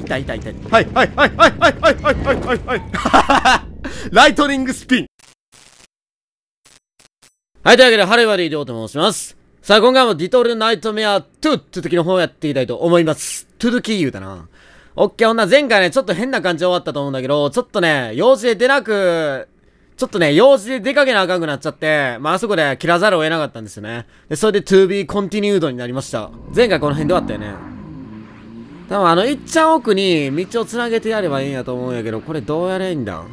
いたいたいた。はいはいはいはいはいはいはいはいはい。ライトニングスピン。はい、というわけで、ハレワディーと申します。さあ、今回もディトルナイトメア2って時の方をやっていきたいと思います。トゥルキーユーだな。オッケー、ほんな前回ね、ちょっと変な感じ終わったと思うんだけど、ちょっとね、用事で出なく、ちょっとね、用事で出かけなあかんくなっちゃって、まあ、あそこで切らざるを得なかったんですよね。で、それで To be continued になりました。前回この辺で終わったよね。多分あの、いっちゃん奥に道を繋げてやればいいんやと思うんやけど、これどうやれんだ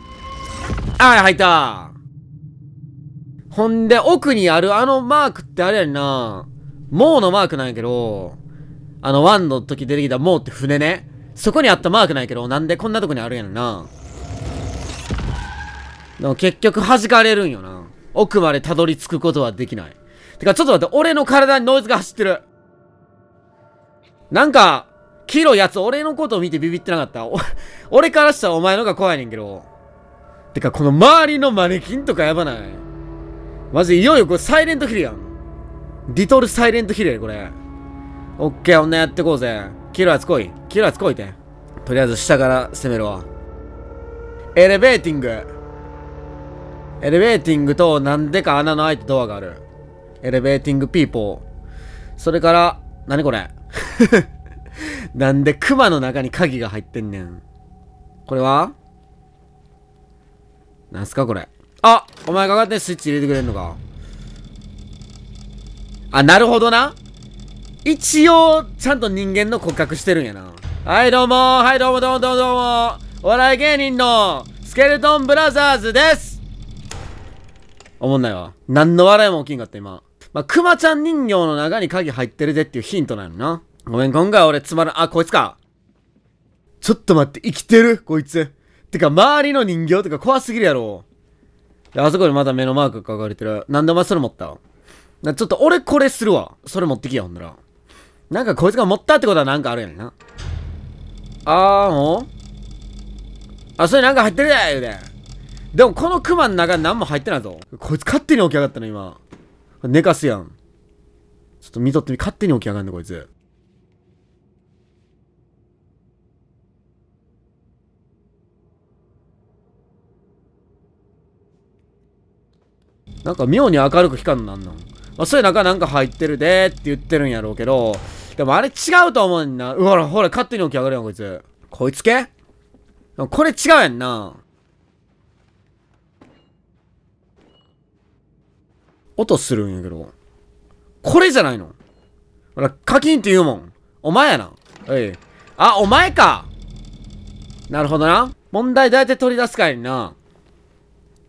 あい、入ったほんで、奥にあるあのマークってあれやんな。モーのマークなんやけど、あの、ワンの時出てきたモーって船ね。そこにあったマークなんやけど、なんでこんなとこにあるんやんな。でも結局弾かれるんよな。奥までたどり着くことはできない。てか、ちょっと待って、俺の体にノイズが走ってる。なんか、キロやつ俺のことを見てビビってなかった。俺からしたらお前のが怖いねんけど。てか、この周りのマネキンとかやばない。マジ、いよいよこれサイレントヒルやん。リトルサイレントヒルやこれ。オッケー、女やってこうぜ。キロやつ来い。キロやつ来いって。とりあえず下から攻めるわ。エレベーティング。エレベーティングとなんでか穴の開いたドアがある。エレベーティングピーポー。それから、何これ なんで熊の中に鍵が入ってんねん。これはなんすかこれ。あお前かかってスイッチ入れてくれんのか。あ、なるほどな。一応、ちゃんと人間の骨格してるんやな。はい、どうもはいどうもどうもどうもどうもお笑い芸人のスケルトンブラザーズですおもんないわ。何の笑いも起きんかった今。まあ、クマちゃん人形の中に鍵入ってるでっていうヒントなのな。ごめん、今回俺つまらん、あ、こいつか。ちょっと待って、生きてるこいつ。てか、周りの人形とか怖すぎるやろ。いや、あそこにまだ目のマーク書かれてる。なんでお前それ持ったな、ちょっと俺これするわ。それ持ってきや、ほんなら。なんかこいつが持ったってことはなんかあるやんな。あーもうあ、それなんか入ってるで言うて。でもこのクマの中何も入ってないぞ。こいつ勝手に起き上がったの今。寝かすやん。ちょっと見とってみ、勝手に起き上がんの、こいつ。なんか妙に明るく光るなんなん。まあ、そういう中なんか入ってるでって言ってるんやろうけど、でもあれ違うと思うんな。うわ、ほら、勝手に起き上がるやん、こいつ。こいつけこれ違うやんな。音するんやけど。これじゃないのほら、課金って言うもん。お前やな。おい。あ、お前かなるほどな。問題どうやって取り出すかんな。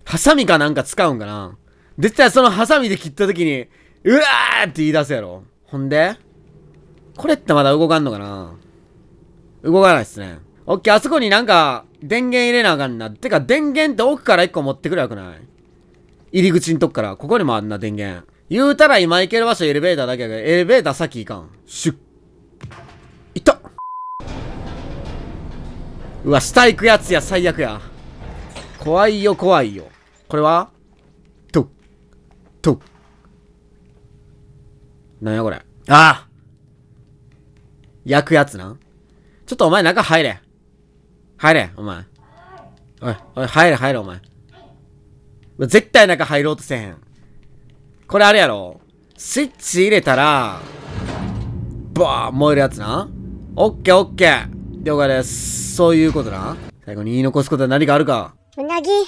ハサミかなんか使うんかな。絶対そのハサミで切った時に、うわーって言い出すやろ。ほんでこれってまだ動かんのかな動かないっすね。オッケー、あそこになんか、電源入れなあかんな。てか、電源って奥から一個持ってくれよくない入り口んとこから。ここにもあんな電源。言うたら今行ける場所エレベーターだけやけど、エレベーター先行かん。シュッ。行ったうわ、下行くやつや、最悪や。怖いよ、怖いよ。これはと。なんやこれ。ああ焼くやつな。ちょっとお前中入れ。入れ、お前。おい、おい、入れ、入れ、お前。絶対中入ろうとせへん。これあれやろ。スイッチ入れたら、バー燃えるやつな。オッケーオッケー。了解です。そういうことな。最後に言い残すことは何かあるか。うなぎ、食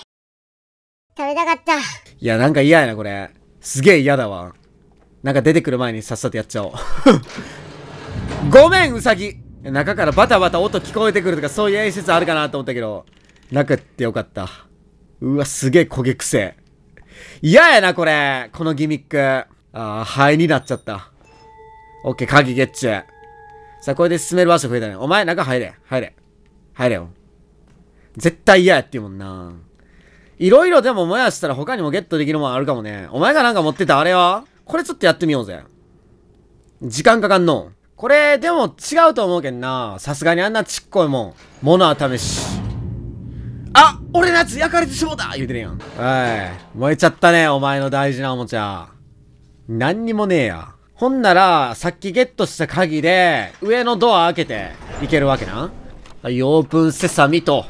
べたかった。いや、なんか嫌やな、これ。すげえ嫌だわ。なんか出てくる前にさっさとやっちゃおう。ごめん、うさぎ中からバタバタ音聞こえてくるとかそういう演出あるかなと思ったけど、なくってよかった。うわ、すげえ焦げ癖。嫌やな、これ。このギミック。ああ、灰になっちゃった。オッケー、鍵ゲッチュ。さあ、これで進める場所増えたね。お前、中入れ。入れ。入れよ。絶対嫌やって言うもんな。いろいろでも燃やしたら他にもゲットできるもんあるかもね。お前がなんか持ってたあれはこれちょっとやってみようぜ。時間かかんの。これ、でも違うと思うけんな。さすがにあんなちっこいもん。物は試し。あ俺のやつ焼かれてしもうた言うてるやん。おい、燃えちゃったね、お前の大事なおもちゃ。何にもねえや。ほんなら、さっきゲットした鍵で、上のドア開けて、いけるわけな。はい、オープンセサミと。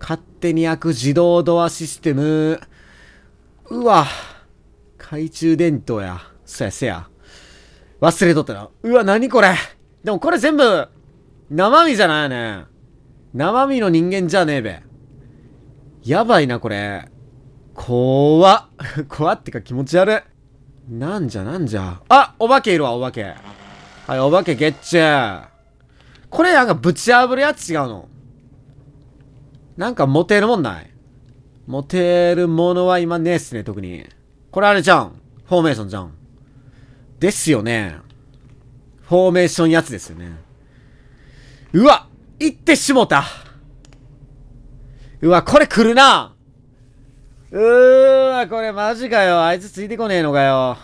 勝手に開く自動ドアシステム。うわ。懐中電灯や。そやせや。忘れとったな。うわ、なにこれ。でもこれ全部、生身じゃないね。生身の人間じゃねえべ。やばいな、これ。こわ。こ わってか気持ち悪い。なんじゃなんじゃ。あお化けいるわ、お化け。はい、お化けゲッチュこれなんかぶち破るやつ違うの。なんかモテるもんないモテるものは今ねえっすね、特に。これあれじゃん。フォーメーションじゃん。ですよね。フォーメーションやつですよね。うわ行ってしもたうわ、これ来るなうーわ、これマジかよ。あいつついてこねえのかよ。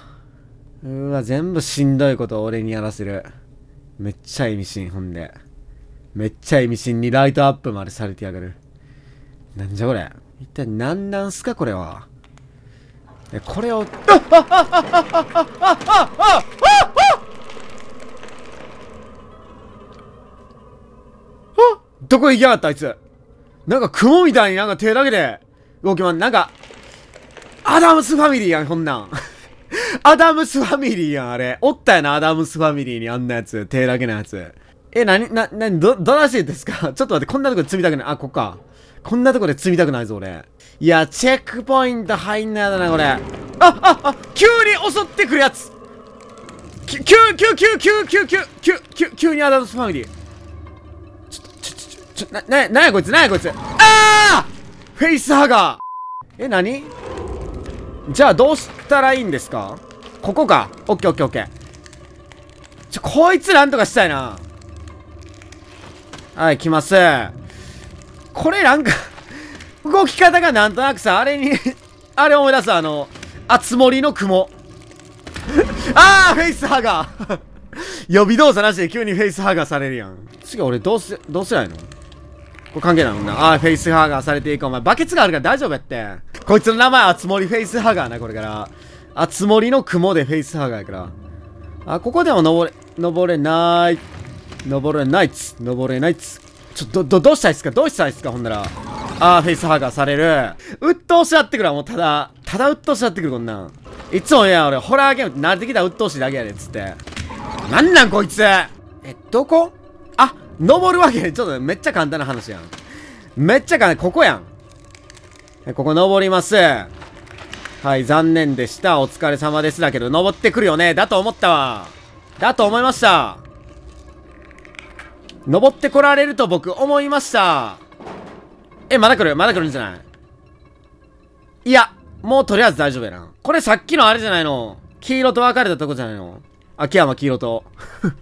うわ、全部しんどいことを俺にやらせる。めっちゃ意味深、ほんで。めっちゃ意味深にライトアップまでされてやがる。なんじゃこれ。一体何なんすか、これは。え、これを、ああああああああどこ行きやがったあいつ。なんか雲みたいになんか手だけで動きまん。なんか、アダムスファミリーやん、こんなん。アダムスファミリーやん、あれ。おったやな、アダムスファミリーにあんなやつ。手だけのやつ。え、なに、な、なに、ど、どらしいですか ちょっと待って、こんなとこ積みたくない。あ、こっか。こんなとこで積みたくないぞ、俺。いや、チェックポイント入んないだな、これ。あ、あ、あ、急に襲ってくるやつ急、急、急、急、急、急、急、急、急、急にアダムスファミリー。ちょ、ちょ、ちょ、ちょ、な、な、なやこいつ、なやこいつ。ああフェイスハガーえ、なにじゃあどうしたらいいんですかここか。オッケーオッケーオッケー。ちょ、こいつなんとかしたいな。はい、来ます。これなんか動き方がなんとなくさ、あれに あれ思い出す、あの、あつ森の雲。ああ、フェイスハガー予備 動作なしで急にフェイスハガーされるやん。次俺どうす、どうすりゃいいのこれ関係ないもんな。ああ、フェイスハガーされていく。お前、バケツがあるから大丈夫やって。こいつの名前、あつ森フェイスハガーな、これから。あつ森の雲でフェイスハガーやから。あ、ここでも登れ、登れない。登れないっつ。登れないっつ。ちょ、ど、ど、どうしたいっすかどうしたいっすかほんなら。あー、フェイスハーガーされる。鬱陶しなってくるわ、もうただ。ただ鬱陶しなってくる、こんなん。いつもいや、俺、ホラーゲーム慣れてきたら鬱陶しいだけやで、つって。なんなん、こいつえ、どこあ、登るわけちょっとめっちゃ簡単な話やん。めっちゃ簡単、ここやん。ここ登ります。はい、残念でした。お疲れ様ですだけど、登ってくるよね。だと思ったわ。だと思いました。登ってこられると僕思いましたえまだ来るまだ来るんじゃないいやもうとりあえず大丈夫やなこれさっきのあれじゃないの黄色と分かれたとこじゃないの秋山黄色と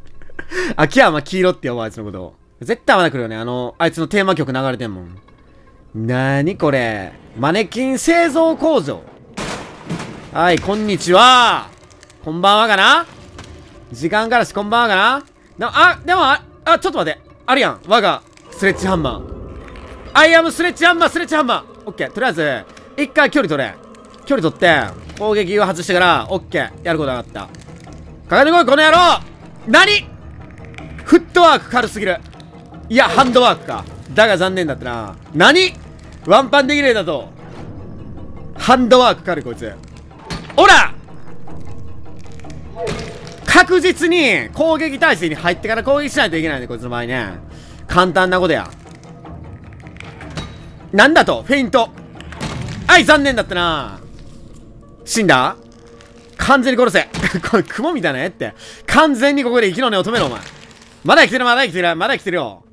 秋山黄色って呼ぶあいつのこと絶対まだ来るよねあのあいつのテーマ曲流れてんもんなにこれマネキン製造工場はいこんにちはこんばんはかな時間からしこんばんはかなでもあでもああ、ちょっと待って。あるやん。我がスレッジハンマー。アイアムスレッジハンマー、スレッジハンマー。オッケー。とりあえず、一回距離取れ。距離取って、攻撃を外してから、オッケー。やることなかった。かかってこい、この野郎何フットワーク軽すぎる。いや、ハンドワークか。だが残念だったな。何ワンパンできねえだと。ハンドワーク軽い、こいつ。おら確実に攻撃体制に入ってから攻撃しないといけないんこいつの場合ね。簡単なことや。なんだとフェイント。はい、残念だったな死んだ完全に殺せ。これ、雲みたいなって。完全にここで生きの根を止めろ、お前。まだ生きてる、まだ生きてる、まだ生きてるよ。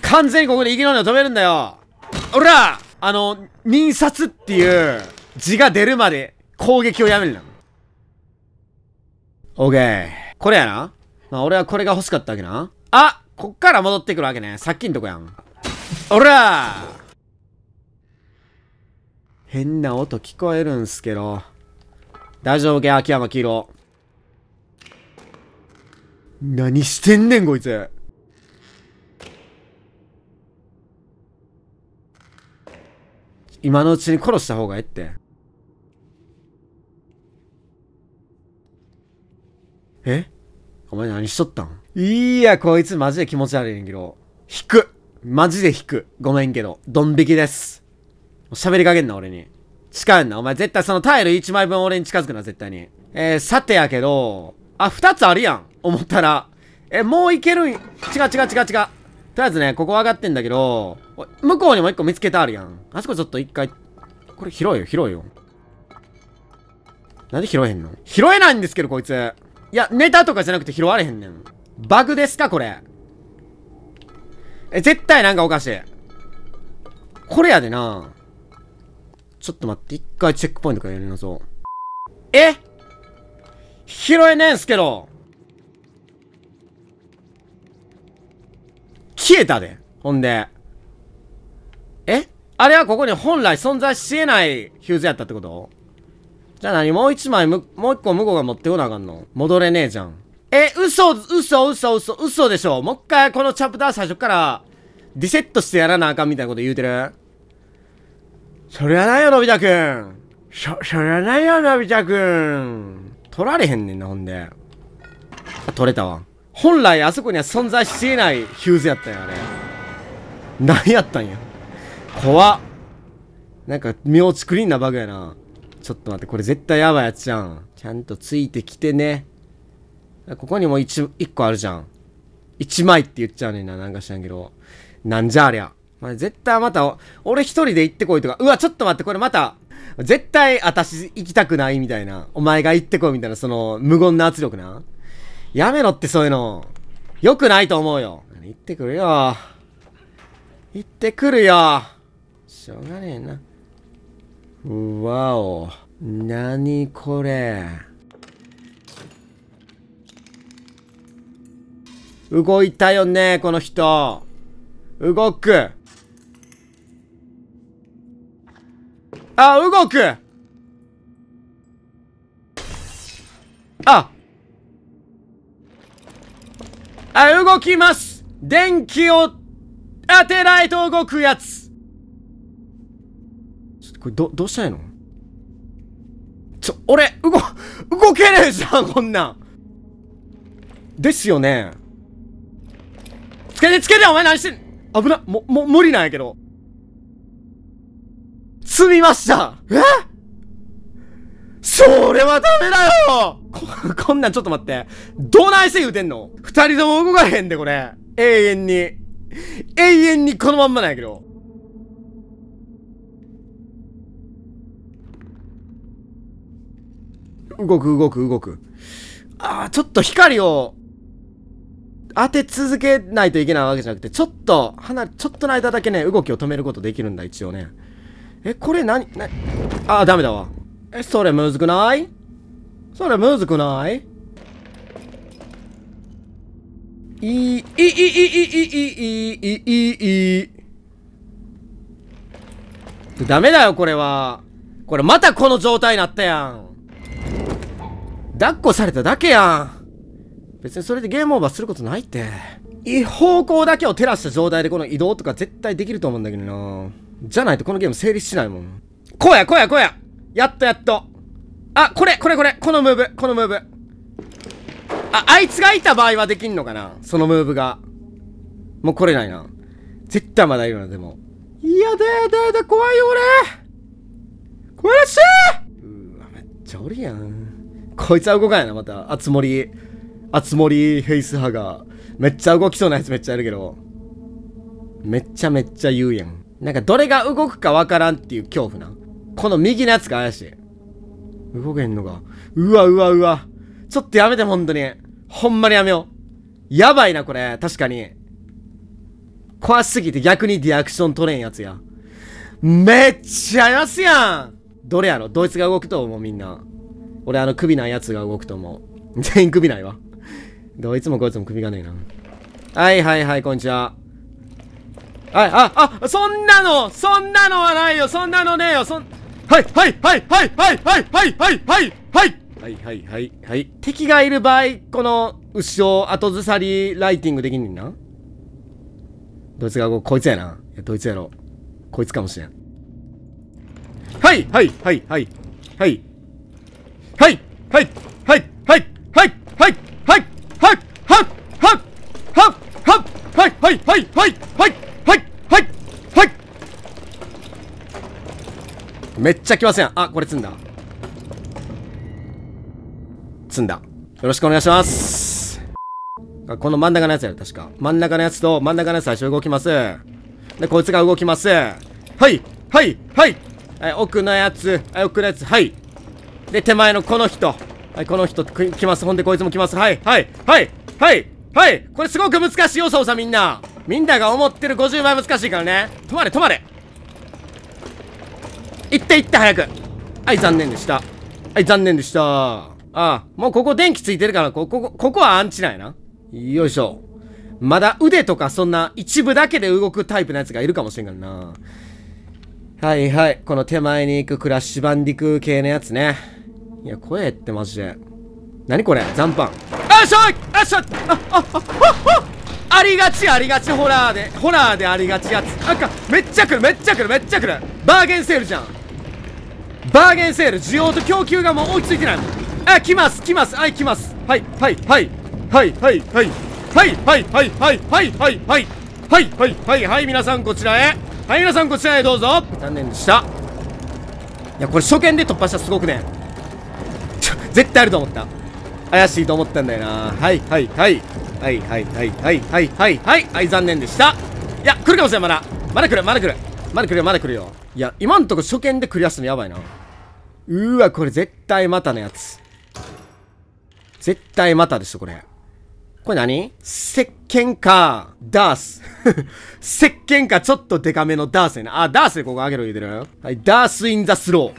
完全にここで生きの根を止めるんだよ。おらあの、忍殺っていう字が出るまで攻撃をやめるな。オーケー。これやな。まあ、俺はこれが欲しかったわけな。あこっから戻ってくるわけね。さっきんとこやん。おら変な音聞こえるんすけど。大丈夫け秋山黄色。何してんねんこいつ。今のうちに殺した方がええって。えお前何しとったんいや、こいつマジで気持ち悪いねんけど。引くマジで引くごめんけど、ドン引きです。喋りかけんな、俺に。近いな。お前絶対そのタイル1枚分俺に近づくな、絶対に。えー、さてやけど、あ、2つあるやん。思ったら。え、もういけるん、違う違う違う違う。とりあえずね、ここ上がってんだけど、向こうにも1個見つけたあるやん。あそこちょっと1回、これ拾えよ、拾えよ。なんで拾えへんの拾えないんですけど、こいつ。いや、ネタとかじゃなくて拾われへんねん。バグですかこれ。え、絶対なんかおかしい。これやでなちょっと待って、一回チェックポイントからやりなそう。え拾えねえんすけど消えたで。ほんで。えあれはここに本来存在し得ないヒューズやったってことじゃあ何もう一枚もう一個向こうが持ってこなあかんの戻れねえじゃん。え、嘘、嘘、嘘、嘘、嘘でしょもう一回このチャプター最初からリセットしてやらなあかんみたいなこと言うてるそりゃないよ、のび太くん。そ、そりゃないよ、のび太くん。取られへんねんな、ほんで。取れたわ。本来あそこには存在しえないヒューズやったんや、あれ。何やったんや。怖っ。なんか、妙を作りんなバグやな。ちょっと待って、これ絶対やばいやつじゃん。ちゃんとついてきてね。ここにも一、一個あるじゃん。一枚って言っちゃうねんな、なんか知らんけど。なんじゃありゃ。まあ、絶対また、俺一人で行ってこいとか、うわ、ちょっと待って、これまた、絶対私行きたくないみたいな。お前が行ってこいみたいな、その、無言な圧力な。やめろってそういうの。よくないと思うよ。行ってくるよ。行ってくるよ。しょうがねえな。わお何これ動いたよねこの人動くあ動くああ動きます電気を当てないと動くやつこれど、どうしたいのちょ、俺、動、動けねえじゃん、こんなん。ですよね。つけてつけてお前何してん危な、も、も、無理なんやけど。積みましたえそれはダメだよこ、こんなんちょっと待って。どないて言うてんの二人とも動かへんで、これ。永遠に。永遠にこのまんまなんやけど。動く動く動く。ああ、ちょっと光を当て続けないといけないわけじゃなくて、ちょっと、離ちょっとの間だけね、動きを止めることできるんだ、一応ね。え、これ何、な、ああ、ダメだわ。え、それむずくないそれむずくないいい、いい、いい、いい、いい、いい、いい、いい。ダメだよ、これは。これまたこの状態になったやん。抱っこされただけやん。別にそれでゲームオーバーすることないって。一方向だけを照らした状態でこの移動とか絶対できると思うんだけどな。じゃないとこのゲーム成立しないもん。こうや、こうや、こうや。やっとやっと。あ、これ、これ、これ。このムーブ、このムーブ。あ、あいつがいた場合はできんのかなそのムーブが。もう来れないな。絶対まだいるな、でも。いやだやだやだ、怖いよ、俺。怖いらしいうわ、めっちゃおるやん。こいつは動かないな、また。あつ森、あつ森フェイス派が。めっちゃ動きそうなやつめっちゃいるけど。めっちゃめっちゃ言うやん。なんかどれが動くかわからんっていう恐怖な。この右のやつが怪しい。動けんのか。うわうわうわ。ちょっとやめて、ほんとに。ほんまにやめよう。やばいな、これ。確かに。怖すぎて逆にリアクション取れんやつや。めっちゃすやんどれやろドイツが動くと思う、みんな。俺あの首ないやつが動くと思う。全員首ないわ。どいつもこいつも首がねえな。はいはいはい、こんにちは。はい、あ、あ、そんなのそんなのはないよそんなのねえよそん、はいはいはいはいはいはいはいはいはいはいはいはいはいはい敵がいる場合、この後ろ後ずさりライティングできんねんな。どいつがこ、こいつやな。いや、どいつやろ。こいつかもしれん。はいはいはいはいはいはいはいはいはいはいはいはいはいはいはいはいはいはいはいはいはいはいはいめっちゃ来ませんあこれ積んだ積んだよろしくお願いしますこの真ん中のやつやる確か真ん中のやつと真ん中のやつ最初動きますでこいつが動きますはいはいはい奥のやつ奥のやつはいで、手前のこの人。はい、この人、来ます。ほんで、こいつも来ます。はい、はい、はい、はい、はい。これすごく難しいよ、操作みんな。みんなが思ってる50倍難しいからね。止まれ、止まれ。行って行って早く。はい、残念でした。はい、残念でした。ああ、もうここ電気ついてるから、ここ、ここはアンチなんやな。よいしょ。まだ腕とかそんな一部だけで動くタイプのやつがいるかもしれんからな。はいはい。この手前に行くクラッシュバンディクー系のやつね。いや、怖えってマジで。なにこれ残飯。あっしょいあっしょいあっあっあっあありがちありがちホラーで、ホラーでありがちやつ。あんか、めっちゃ来るめっちゃ来るめっちゃ来るバーゲンセールじゃんバーゲンセール需要と供給がもう追いついてないもあ、来ます来ますはい来ますはいはいはいはいはいはいはいはいはいはいはいはいはいはいはいはいはい皆さんこちらへはい皆さんこちらへどうぞ残念でしたいやこれ初見で突破したすごくね絶対あると思った。怪しいと思ったんだよな。はい、はい、はい。はい、はい、はい、はい、はい、はい、はい。はい、残念でした。いや、来るかもしれん、まだ。まだ来る、まだ来る。まだ来るよ、まだ来るよ。いや、今んとこ初見でクリアしたのやばいな。うーわ、これ絶対またのやつ。絶対またでしょ、これ。これ何石鹸か。ダース。石鹸か、ちょっとデカめのダースやな。あ、ダースでここ上げろ言うてるはい、ダースインザスロ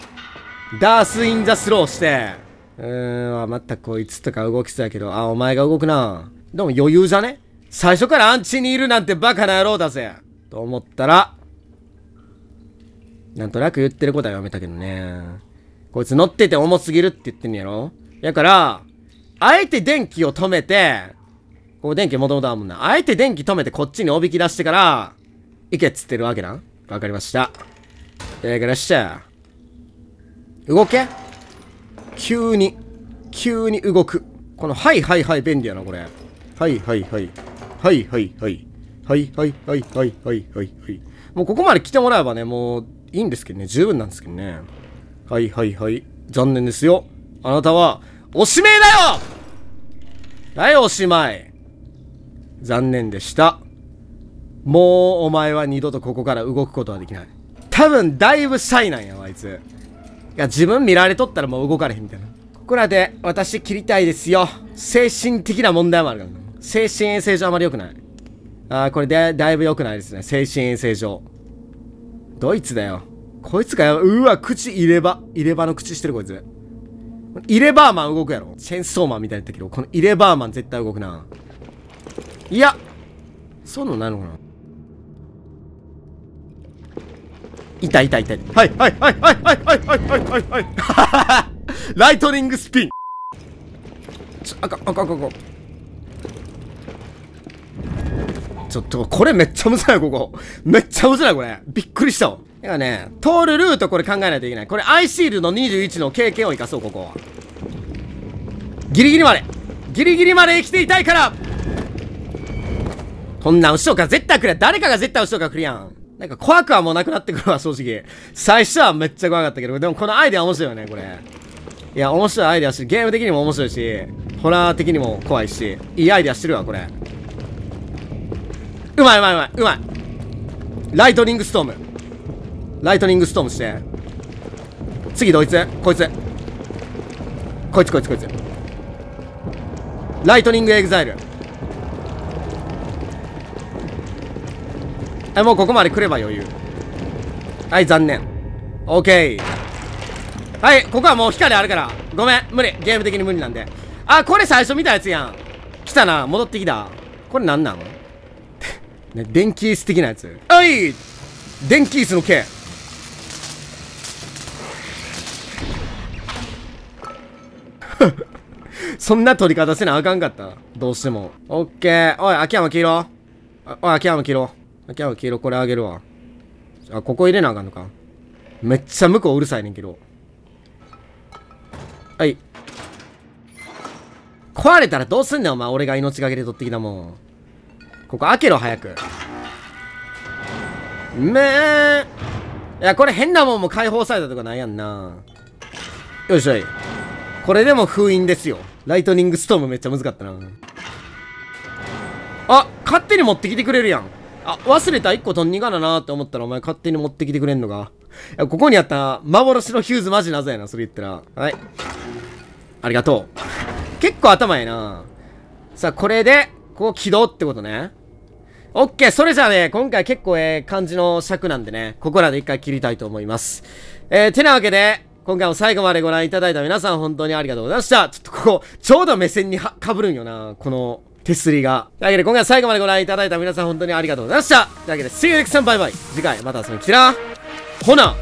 ー。ダースインザスローして、うーん、またこいつとか動きそうやけど、あ、お前が動くな。でも余裕じゃね最初からアンチにいるなんてバカな野郎だぜと思ったら、なんとなく言ってることはやめたけどね。こいつ乗ってて重すぎるって言ってんやろやから、あえて電気を止めて、こう電気もともとあるもんな。あえて電気止めてこっちにおびき出してから、行けっつってるわけな。わかりました。えー、からっしゃ。動け急に、急に動く。この、はいはいはい、便利やな、これ。はいはいはい。はいはいはい。はいはいはいはいはいはい。もうここまで来てもらえばね、もういいんですけどね、十分なんですけどね。はいはいはい。残念ですよ。あなたは、おしめだよだよ、おしまい。残念でした。もうお前は二度とここから動くことはできない。多分だいぶシャイなんやあいつ。いや、自分見られとったらもう動かれへんみたいな。ここらで私切りたいですよ。精神的な問題もあるからな。精神衛生上あまり良くない。ああ、これで、だいぶ良くないですね。精神衛生上。ドイツだよ。こいつがやばうわ、口入れ歯。入れ歯の口してるこいつ。入れバーマン動くやろ。チェンソーマンみたいになったけど、この入れバーマン絶対動くな。いや、そういうのないのかないたいたいた。はいはいはいはいはいはいはいはいはい。ライトニングスピン。ちょ、あかあかあかちょっと、これめっちゃむずいここ。めっちゃむずいこれ。びっくりしたわ。てかね、通るルートこれ考えないといけない。これアイシールの21の経験を生かそう、ここギリギリまで。ギリギリまで生きていたいからこんな後ろから絶対来るやん。誰かが絶対後ろから来るやん。なんか怖くはもうなくなってくるわ、正直。最初はめっちゃ怖かったけど、でもこのアイデア面白いよね、これ。いや、面白いアイデアし、ゲーム的にも面白いし、ホラー的にも怖いし、いいアイデアしてるわ、これ。うまいうまいうまいうまいライトニングストーム。ライトニングストームして。次、どいつこいつ。こいつこいつこいつ。ライトニングエグザイル。え、もうここまで来れば余裕。はい、残念。オッケー。はい、ここはもう光あるから。ごめん、無理。ゲーム的に無理なんで。あ、これ最初見たやつやん。来たな、戻ってきた。これなんなの ね、電気椅子的なやつ。おい電気椅子の刑。そんな取り方せなあかんかった。どうしても。オッケー。おい、秋山黄色。おい、秋山黄色。今日黄色これあげるわ。あ、ここ入れなあかんのか。めっちゃ向こううるさいねんけど。はい。壊れたらどうすんねん、お前。俺が命がけで取ってきたもん。ここ開けろ、早く。めーいや、これ変なもんも解放されたとかないやんな。よいしょい。これでも封印ですよ。ライトニングストームめっちゃ難かったな。あ、勝手に持ってきてくれるやん。あ、忘れた1個取んにかななって思ったらお前勝手に持ってきてくれんのか。いや、ここにあった幻のヒューズマジ謎やな、それ言ったら。はい。ありがとう。結構頭ええな。さあ、これで、こう起動ってことね。オッケー、それじゃあね、今回結構ええ感じの尺なんでね、ここらで一回切りたいと思います。えー、てなわけで、今回も最後までご覧いただいた皆さん本当にありがとうございました。ちょっとここ、ちょうど目線にかぶるんよな、この手すりが。というわけで、今回は最後までご覧いただいた皆さん本当にありがとうございましたというわけで、See you next time! バイバイ次回また遊びに来てなほな